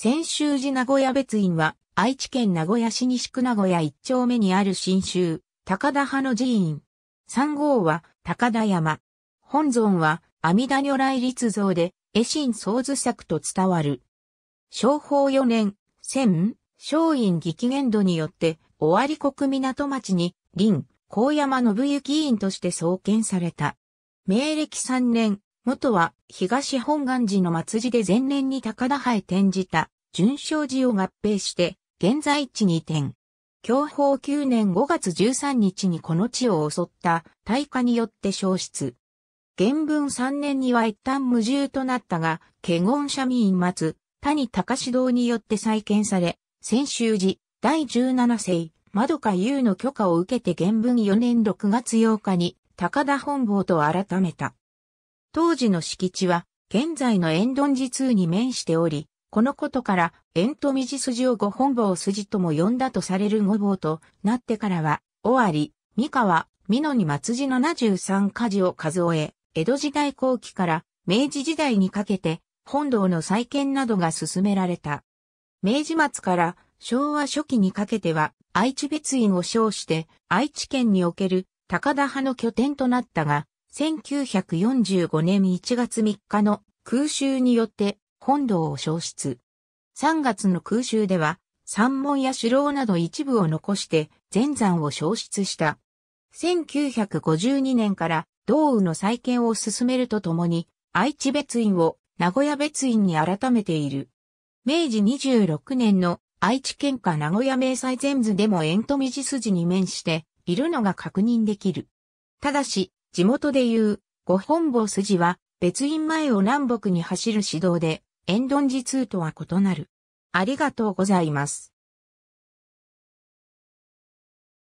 千秋寺名古屋別院は、愛知県名古屋市西区名古屋一丁目にある新州、高田派の寺院。三号は、高田山。本尊は、阿弥陀如来立像で、絵心創図作と伝わる。昭法四年、千、松陰激言度によって、尾張国港町に、林、高山信行委員として創建された。明暦三年、元は東本願寺の末寺で前年に高田派へ転じた純正寺を合併して現在地に移転。享保9年5月13日にこの地を襲った大火によって消失。原文3年には一旦無住となったが、華厳社民末、谷高志堂によって再建され、先週時、第17世、窓か優の許可を受けて原文4年6月8日に、高田本坊と改めた。当時の敷地は、現在の遠頓寺通に面しており、このことから、遠富寺筋を五本坊筋とも呼んだとされる五坊となってからは、尾張、三河、美濃に松寺73家事を数え、江戸時代後期から明治時代にかけて、本堂の再建などが進められた。明治末から昭和初期にかけては、愛知別院を称して、愛知県における高田派の拠点となったが、1945年1月3日の空襲によって本堂を消失。3月の空襲では、山門や首楼など一部を残して全山を消失した。1952年から道雨の再建を進めるとともに、愛知別院を名古屋別院に改めている。明治26年の愛知県下名古屋明細全図でも縁富路筋に面しているのが確認できる。ただし、地元で言う、五本坊筋は、別院前を南北に走る指導で、遠論寺通とは異なる。ありがとうございます。